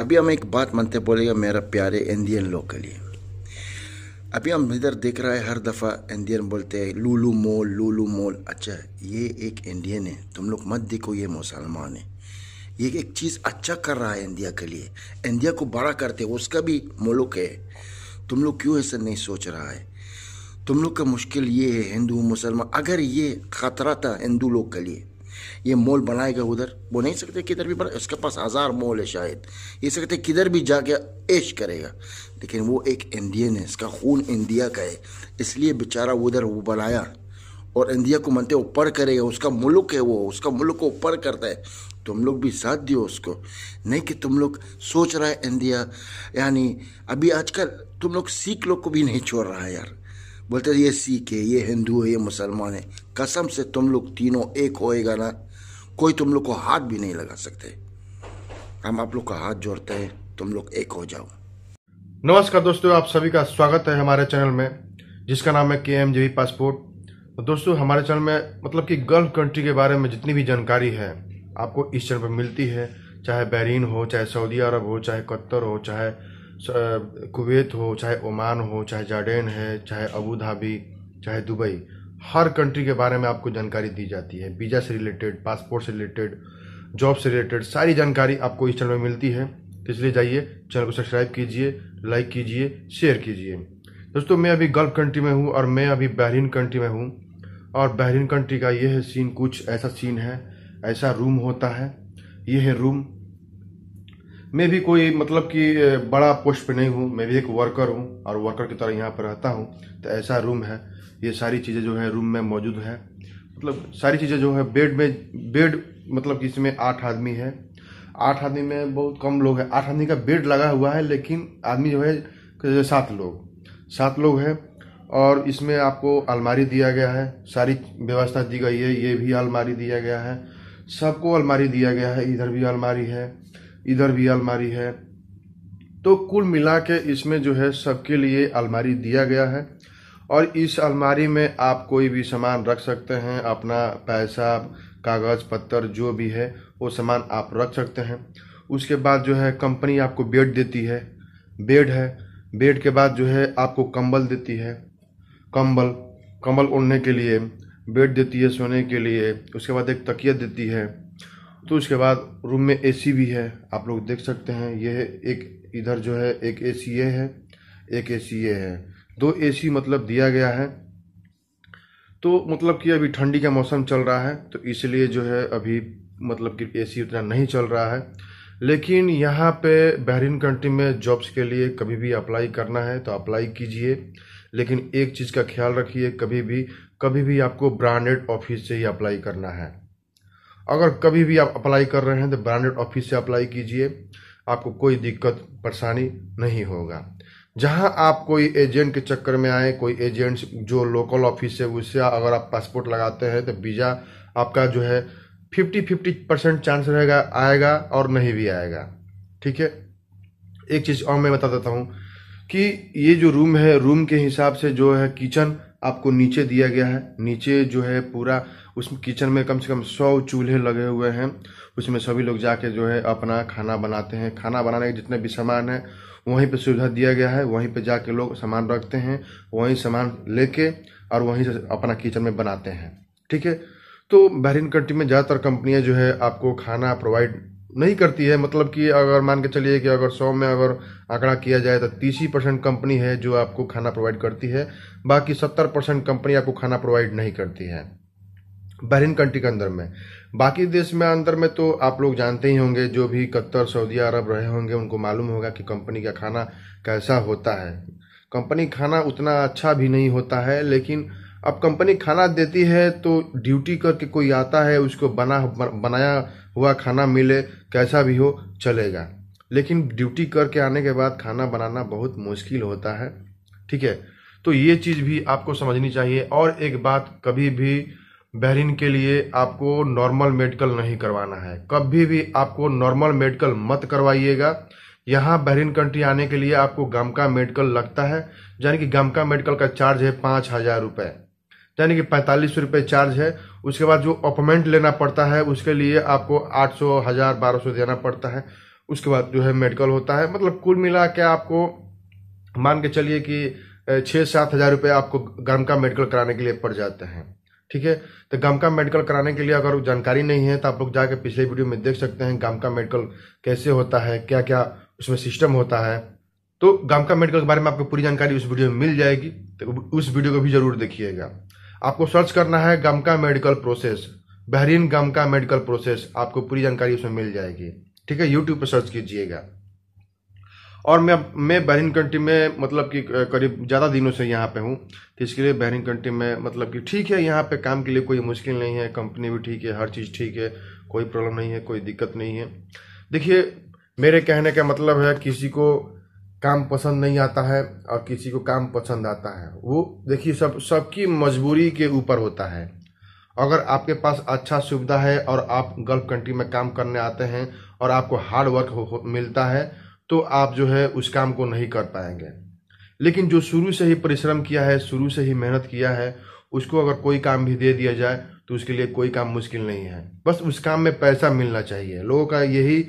अभी हम एक बात मानते बोलेगा मेरा प्यारे इंडियन लोग के लिए अभी हम इधर देख रहा है हर दफ़ा इंडियन बोलते हैं लूलू मॉल लूलू मॉल अच्छा ये एक इंडियन है तुम लोग मत देखो ये मुसलमान है ये एक चीज़ अच्छा कर रहा है इंडिया के लिए इंडिया को बड़ा करते उसका भी मुल्क है तुम लोग क्यों ऐसा नहीं सोच रहा है तुम लोग का मुश्किल ये है हिंदू मुसलमान अगर ये ख़तरा था हिंदू लोग के लिए ये मॉल बनाएगा उधर वो नहीं सकते किधर भी बना उसके पास हज़ार मॉल है शायद ये सकते किधर भी जाके ऐश करेगा लेकिन वो एक इंडियन है इसका खून इंडिया का है इसलिए बेचारा उधर वो बनाया और इंडिया को मनते ऊपर करेगा उसका मुल्क है वो उसका मुल्क को ऊपर करता है तुम लोग भी साथ दियो उसको नहीं कि तुम लोग सोच रहा है इंडिया यानी अभी आजकल तुम लोग सिख लोग को भी नहीं छोड़ रहा है यार बोलते ये सिख है ये हिंदू है ये मुसलमान है कसम से तुम लोग तीनों एक होएगा ना कोई तुम लोग को हाथ भी नहीं लगा सकते हम आप लोग का हाथ जोड़ते हैं तुम लोग एक हो जाओ नमस्कार दोस्तों आप सभी का स्वागत है हमारे चैनल में जिसका नाम है के एम जी पासपोर्ट तो दोस्तों हमारे चैनल में मतलब कि गल्फ कंट्री के बारे में जितनी भी जानकारी है आपको इस चैनल पर मिलती है चाहे बहरीन हो चाहे सऊदी अरब हो चाहे कत्तर हो चाहे कुवैत हो चाहे ओमान हो चाहे जार्डन है चाहे अबू धाबी चाहे दुबई हर कंट्री के बारे में आपको जानकारी दी जाती है वीज़ा से रिलेटेड पासपोर्ट से रिलेटेड जॉब से रिलेटेड सारी जानकारी आपको इस चैनल में मिलती है तो इसलिए जाइए चैनल को सब्सक्राइब कीजिए लाइक कीजिए शेयर कीजिए दोस्तों मैं अभी गल्फ कंट्री में हूँ और मैं अभी बहरीन कंट्री में हूँ और बहरीन कंट्री का यह सीन कुछ ऐसा सीन है ऐसा रूम होता है यह है रूम मैं भी कोई मतलब कि बड़ा पोस्ट पे नहीं हूँ मैं भी एक वर्कर हूँ और वर्कर की तरह यहाँ पर रहता हूँ तो ऐसा रूम है ये सारी चीज़ें जो है रूम में मौजूद है मतलब सारी चीज़ें जो है बेड में बेड मतलब कि इसमें आठ आदमी है आठ आदमी में बहुत कम लोग हैं आठ आदमी का बेड लगा हुआ है लेकिन आदमी जो है सात लोग सात लोग हैं और इसमें आपको अलमारी दिया गया है सारी व्यवस्था दी गई है ये भी अलमारी दिया गया है सबको अलमारी दिया गया है इधर भी अलमारी है इधर भी अलमारी है तो कुल मिला के इसमें जो है सबके लिए अलमारी दिया गया है और इस अलमारी में आप कोई भी सामान रख सकते हैं अपना पैसा कागज़ पत्तर जो भी है वो सामान आप रख सकते हैं उसके बाद जो है कंपनी आपको बेड देती है बेड है बेड के बाद जो है आपको कंबल देती है कंबल कंबल ओढ़ने के लिए बेड देती है सोने के लिए उसके बाद एक तकिया देती है तो उसके बाद रूम में एसी भी है आप लोग देख सकते हैं यह एक इधर जो है एक ए सी ए है एक ए सी ए है दो ए सी मतलब दिया गया है तो मतलब कि अभी ठंडी का मौसम चल रहा है तो इसलिए जो है अभी मतलब कि एसी उतना नहीं चल रहा है लेकिन यहाँ पे बहरीन कंट्री में जॉब्स के लिए कभी भी अप्लाई करना है तो अप्लाई कीजिए लेकिन एक चीज़ का ख्याल रखिए कभी भी कभी भी आपको ब्रांडेड ऑफिस से ही अप्लाई करना है अगर कभी भी आप अप्लाई कर रहे हैं तो ब्रांडेड ऑफिस से अप्लाई कीजिए आपको कोई दिक्कत परेशानी नहीं होगा जहां आप कोई एजेंट के चक्कर में आए कोई एजेंट जो लोकल ऑफिस है उससे अगर आप पासपोर्ट लगाते हैं तो वीज़ा आपका जो है फिफ्टी फिफ्टी परसेंट चांस रहेगा आएगा और नहीं भी आएगा ठीक है एक चीज़ और मैं बता देता हूँ कि ये जो रूम है रूम के हिसाब से जो है किचन आपको नीचे दिया गया है नीचे जो है पूरा उस किचन में कम से कम सौ चूल्हे लगे हुए हैं उसमें सभी लोग जाके जो है अपना खाना बनाते हैं खाना बनाने के जितने भी सामान है वहीं पे सुविधा दिया गया है वहीं पे जाके लोग सामान रखते हैं वहीं सामान लेके और वहीं से अपना किचन में बनाते हैं ठीक है तो बहरीन कंट्री में ज़्यादातर कंपनियाँ जो है आपको खाना प्रोवाइड नहीं करती है मतलब कि अगर मान के चलिए कि अगर सौ में अगर आंकड़ा किया जाए तो तीस ही परसेंट कंपनी है जो आपको खाना प्रोवाइड करती है बाकी सत्तर परसेंट कंपनी आपको खाना प्रोवाइड नहीं करती है बहरीन कंट्री के अंदर में बाकी देश में अंदर में तो आप लोग जानते ही होंगे जो भी कत्तर सऊदी अरब रहे होंगे उनको मालूम होगा कि कंपनी का खाना कैसा होता है कंपनी खाना उतना अच्छा भी नहीं होता है लेकिन अब कंपनी खाना देती है तो ड्यूटी करके कोई आता है उसको बना बनाया हुआ खाना मिले कैसा भी हो चलेगा लेकिन ड्यूटी करके आने के बाद खाना बनाना बहुत मुश्किल होता है ठीक है तो ये चीज़ भी आपको समझनी चाहिए और एक बात कभी भी बहरीन के लिए आपको नॉर्मल मेडिकल नहीं करवाना है कभी भी आपको नॉर्मल मेडिकल मत करवाइएगा यहाँ बहरीन कंट्री आने के लिए आपको गमका मेडिकल लगता है यानी कि गमका मेडिकल का चार्ज है पाँच हज़ार रुपये यानी कि पैंतालीस रुपये चार्ज है उसके बाद जो अपमेंट लेना पड़ता है उसके लिए आपको आठ सौ हज़ार बारह सौ देना पड़ता है उसके बाद जो है मेडिकल होता है मतलब कुल मिला के आपको मान के चलिए कि छः सात हज़ार रुपये आपको गम का मेडिकल कराने के लिए पड़ जाते हैं ठीक है तो गम का मेडिकल कराने के लिए अगर जानकारी नहीं है तो आप लोग जाके पिछले वीडियो में देख सकते हैं गम का मेडिकल कैसे होता है क्या क्या उसमें सिस्टम होता है तो गम का मेडिकल के बारे में आपको पूरी जानकारी उस वीडियो में मिल जाएगी तो उस वीडियो को भी जरूर देखिएगा आपको सर्च करना है गमका medical process Bahrain गमका medical process आपको पूरी जानकारी उसमें मिल जाएगी ठीक है यूट्यूब पर सर्च कीजिएगा और मैं मैं बहरीन कंट्री में मतलब कि करीब ज़्यादा दिनों से यहाँ पे हूँ तो इसके लिए बहरीन कंट्री में मतलब कि ठीक है यहाँ पे काम के लिए कोई मुश्किल नहीं है कंपनी भी ठीक है हर चीज़ ठीक है कोई प्रॉब्लम नहीं है कोई दिक्कत नहीं है देखिए मेरे कहने का मतलब है किसी को काम पसंद नहीं आता है और किसी को काम पसंद आता है वो देखिए सब सबकी मजबूरी के ऊपर होता है अगर आपके पास अच्छा सुविधा है और आप गल्फ कंट्री में काम करने आते हैं और आपको हार्ड वर्क हो, हो, मिलता है तो आप जो है उस काम को नहीं कर पाएंगे लेकिन जो शुरू से ही परिश्रम किया है शुरू से ही मेहनत किया है उसको अगर कोई काम भी दे दिया जाए तो उसके लिए कोई काम मुश्किल नहीं है बस उस काम में पैसा मिलना चाहिए लोगों का यही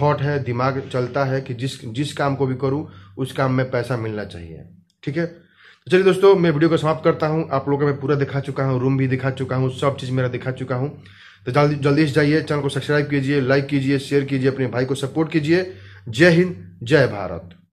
थॉट है दिमाग चलता है कि जिस जिस काम को भी करूं उस काम में पैसा मिलना चाहिए ठीक है तो चलिए दोस्तों मैं वीडियो को समाप्त करता हूं आप लोगों का मैं पूरा दिखा चुका हूं रूम भी दिखा चुका हूं सब चीज़ मेरा दिखा चुका हूं तो जल्दी जल्दी से जाइए चैनल को सब्सक्राइब कीजिए लाइक कीजिए शेयर कीजिए अपने भाई को सपोर्ट कीजिए जय हिंद जय भारत